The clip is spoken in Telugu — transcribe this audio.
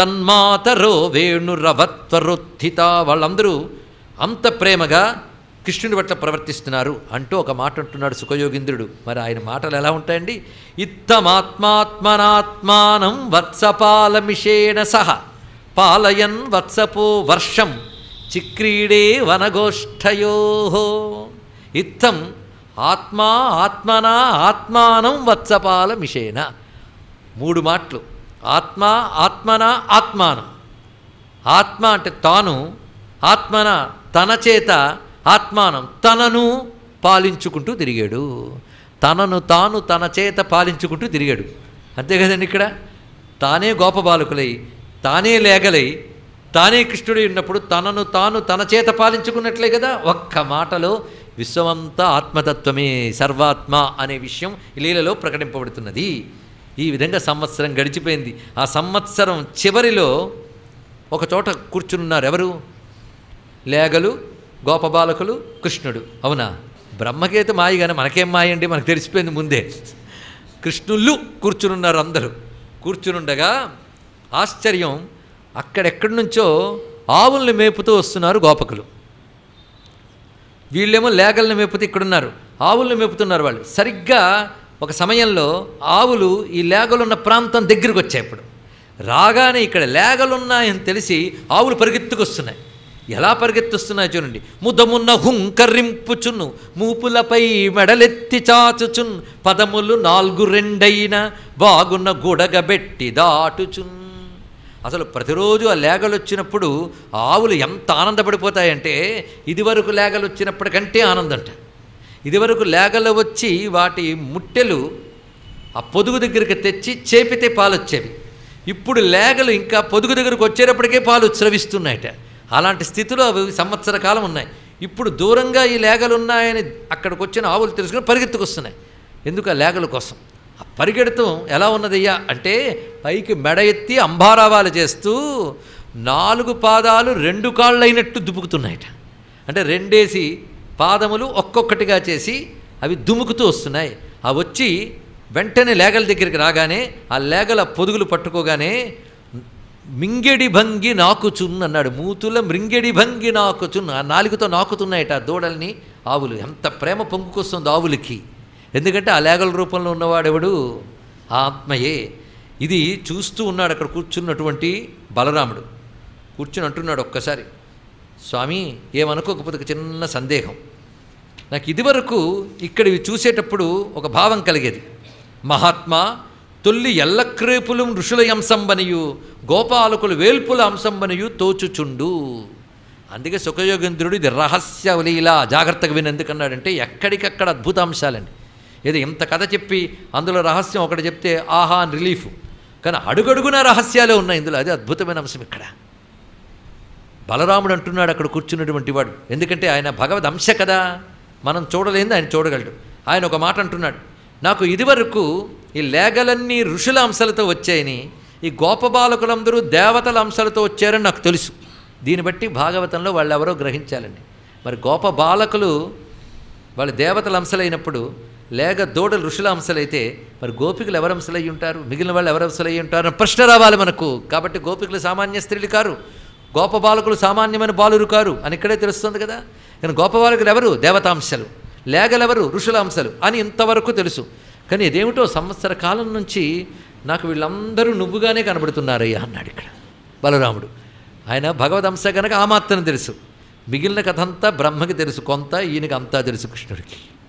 తన్మాతరో వేణురవత్వరుత్థిత వాళ్ళందరూ అంత ప్రేమగా కృష్ణుడి పట్ల ప్రవర్తిస్తున్నారు అంటూ ఒక మాట అంటున్నాడు సుఖయోగింద్రుడు మరి ఆయన మాటలు ఎలా ఉంటాయండి ఇత్తమాత్మాత్మనాత్మానం వత్సపాలమిషేణ సహ పాలయన్ వత్సపో వర్షం చిక్రీడే వనగోష్ఠయో ఇత్తం ఆత్మా ఆత్మనా ఆత్మానం వత్సపాలమిషేణ మూడు మాటలు ఆత్మ ఆత్మన ఆత్మానం ఆత్మ అంటే తాను ఆత్మన తన చేత ఆత్మానం తనను పాలించుకుంటూ తిరిగాడు తనను తాను తన చేత పాలించుకుంటూ తిరిగాడు అంతే కదండి ఇక్కడ తానే గోప బాలకులై తానే లేగలై తానే కృష్ణుడై ఉన్నప్పుడు తనను తాను తన చేత పాలించుకున్నట్లే కదా ఒక్క మాటలో విశ్వమంతా ఆత్మతత్వమే సర్వాత్మ అనే విషయం లీలలో ప్రకటింపబడుతున్నది ఈ విధంగా సంవత్సరం గడిచిపోయింది ఆ సంవత్సరం చివరిలో ఒక చోట కూర్చున్నారు ఎవరు లేగలు గోపబాలకులు కృష్ణుడు అవునా బ్రహ్మకేత మాయి కానీ మనకేం మాయండి మనకు తెలిసిపోయింది ముందే కృష్ణుళ్ళు కూర్చునున్నారు అందరూ కూర్చునుండగా ఆశ్చర్యం అక్కడెక్కడి నుంచో ఆవుల్ని మేపుతూ వస్తున్నారు గోపకులు వీళ్ళేమో లేగల్ని మేపుతూ ఇక్కడున్నారు ఆవుల్ని మేపుతున్నారు వాళ్ళు సరిగ్గా ఒక సమయంలో ఆవులు ఈ లేగలున్న ప్రాంతం దగ్గరికి వచ్చాయి ఇప్పుడు రాగానే ఇక్కడ లేగలున్నాయని తెలిసి ఆవులు పరిగెత్తుకొస్తున్నాయి ఎలా పరిగెత్తుస్తున్నాయి చూడండి ముదమున్న హుంకరింపుచును మూపులపై మెడలెత్తి చాచుచున్ పదములు నాలుగు రెండైన బాగున్న గుడగబెట్టి దాటుచున్ అసలు ప్రతిరోజు ఆ లేగలు వచ్చినప్పుడు ఆవులు ఎంత ఆనందపడిపోతాయంటే ఇదివరకు లేగలు వచ్చినప్పటికంటే ఆనందంట ఇదివరకు లేగలు వచ్చి వాటి ముట్టెలు ఆ పొదుగు దగ్గరికి తెచ్చి చేపితే పాలు వచ్చేవి ఇప్పుడు లేగలు ఇంకా పొదుగు దగ్గరకు వచ్చేటప్పటికే పాలు స్రవిస్తున్నాయట అలాంటి స్థితిలో అవి సంవత్సర కాలం ఉన్నాయి ఇప్పుడు దూరంగా ఈ లేగలు ఉన్నాయని అక్కడికి వచ్చిన ఆవులు తెలుసుకుని పరిగెత్తుకొస్తున్నాయి ఎందుకు ఆ లేగల కోసం ఆ పరిగెడతం ఎలా ఉన్నదయ్యా అంటే పైకి మెడ ఎత్తి అంబారావాలు చేస్తూ నాలుగు పాదాలు రెండు కాళ్ళైనట్టు దుబ్బుకుతున్నాయట అంటే రెండేసి పాదములు ఒక్కొక్కటిగా చేసి అవి దుముకుతూ వస్తున్నాయి అవి వచ్చి వెంటనే లేగల దగ్గరికి రాగానే ఆ లేగల పొదుగులు పట్టుకోగానే మింగెడి భంగి నాకుచున్ అన్నాడు మూతుల మృంగెడి భంగి నాకుచున్ ఆ నాలుగుతో నాకుతున్నాయట దూడల్ని ఆవులు ఎంత ప్రేమ పొంగుకొస్తుంది ఆవులకి ఎందుకంటే ఆ లేగల రూపంలో ఉన్నవాడెవడు ఆ ఆత్మయే ఇది చూస్తూ ఉన్నాడు అక్కడ కూర్చున్నటువంటి బలరాముడు కూర్చుని అంటున్నాడు ఒక్కసారి స్వామి ఏమనుకోకపోతే చిన్న సందేహం నాకు ఇదివరకు ఇక్కడివి చూసేటప్పుడు ఒక భావం కలిగేది మహాత్మా తొల్లి ఎల్లక్రేపులు ఋషుల అంశంబనియు గోపాలకులు వేల్పుల అంశంబనియు తోచుచుండు అందుకే సుఖయోగేంద్రుడు ఇది రహస్య వలీలా జాగ్రత్తగా ఎందుకన్నాడంటే ఎక్కడికక్కడ అద్భుత అంశాలండి ఏదో ఇంత కథ చెప్పి అందులో రహస్యం ఒకటి చెప్తే ఆహా అని రిలీఫ్ కానీ అడుగడుగున రహస్యాలే ఉన్నాయి ఇందులో అది అద్భుతమైన అంశం ఇక్కడ బలరాముడు అంటున్నాడు అక్కడ కూర్చున్నటువంటి వాడు ఎందుకంటే ఆయన భగవద్ అంశ కదా మనం చూడలేని ఆయన చూడగలడు ఆయన ఒక మాట అంటున్నాడు నాకు ఇదివరకు ఈ లేగలన్నీ ఋషుల అంశాలతో వచ్చాయని ఈ గోపబాలకులందరూ దేవతల అంశాలతో వచ్చారని నాకు తెలుసు దీన్ని బట్టి భాగవతంలో వాళ్ళు ఎవరో గ్రహించాలండి మరి గోప బాలకులు వాళ్ళు దేవతల అంశలైనప్పుడు లేక దూడ ఋషుల అంశాలైతే మరి గోపికలు ఎవరు అంశలై ఉంటారు మిగిలిన వాళ్ళు ఎవరు అంశలయ్యి ఉంటారు ప్రశ్న రావాలి మనకు కాబట్టి గోపికలు సామాన్య స్త్రీలు కారు గోప బాలకులు సామాన్యమైన బాలురు కారు అని ఇక్కడే తెలుస్తుంది కదా కానీ గోప బాలకులు ఎవరు దేవతాంశలు లేగలెవరు ఋషుల అంశలు అని ఇంతవరకు తెలుసు కానీ ఇదేమిటో సంవత్సర కాలం నుంచి నాకు వీళ్ళందరూ నువ్వుగానే కనబడుతున్నారయ్యా అన్నాడు ఇక్కడ బలరాముడు ఆయన భగవద్ అంశ కనుక ఆ మాత్రం తెలుసు మిగిలిన కథ అంతా బ్రహ్మకి తెలుసు కొంత ఈయనకి అంతా తెలుసు కృష్ణుడికి